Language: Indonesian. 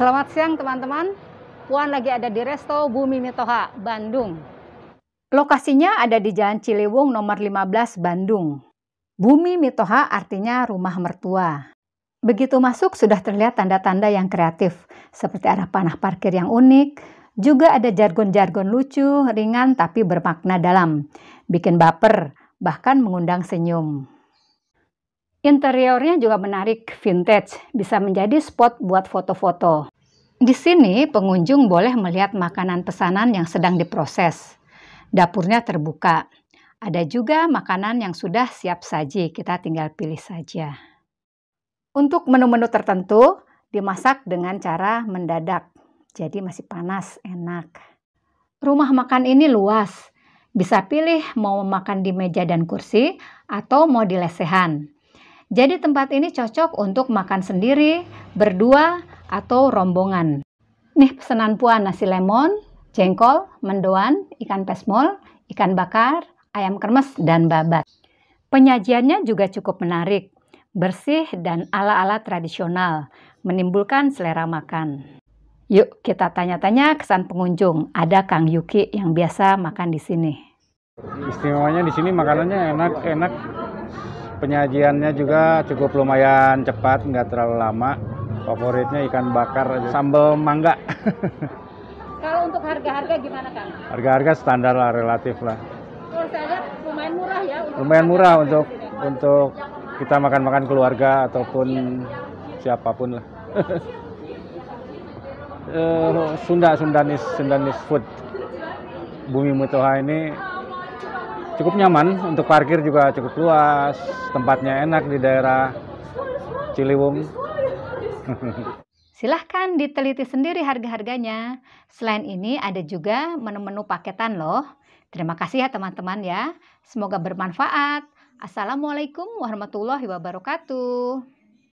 Selamat siang teman-teman. Puan lagi ada di Resto Bumi Mitoha, Bandung. Lokasinya ada di Jalan Ciliwung nomor 15 Bandung. Bumi Mitoha artinya rumah mertua. Begitu masuk sudah terlihat tanda-tanda yang kreatif, seperti arah panah parkir yang unik, juga ada jargon-jargon lucu, ringan tapi bermakna dalam, bikin baper, bahkan mengundang senyum. Interiornya juga menarik vintage, bisa menjadi spot buat foto-foto. Di sini pengunjung boleh melihat makanan pesanan yang sedang diproses. Dapurnya terbuka. Ada juga makanan yang sudah siap saji, kita tinggal pilih saja. Untuk menu-menu tertentu, dimasak dengan cara mendadak, jadi masih panas, enak. Rumah makan ini luas, bisa pilih mau makan di meja dan kursi atau mau di lesehan. Jadi tempat ini cocok untuk makan sendiri, berdua, atau rombongan. Nih pesanan puan nasi lemon, jengkol, mendoan, ikan pesmol, ikan bakar, ayam kermes dan babat. Penyajiannya juga cukup menarik, bersih dan ala-ala tradisional, menimbulkan selera makan. Yuk kita tanya-tanya kesan pengunjung. Ada Kang Yuki yang biasa makan di sini. Istimewanya di sini makanannya enak-enak, penyajiannya juga cukup lumayan cepat nggak terlalu lama favoritnya ikan bakar sambal mangga kalau untuk harga-harga gimana kan? harga-harga standar lah relatif lah kalau saya lihat lumayan murah ya untuk lumayan murah untuk untuk kita makan-makan keluarga ataupun siapapun lah eh, Sunda Sundanis Sundanis food Bumi Mutoha ini cukup nyaman untuk parkir juga cukup luas tempatnya enak di daerah Ciliwung Silahkan diteliti sendiri harga-harganya. Selain ini ada juga menu-menu paketan loh. Terima kasih ya teman-teman ya. Semoga bermanfaat. Assalamualaikum warahmatullahi wabarakatuh.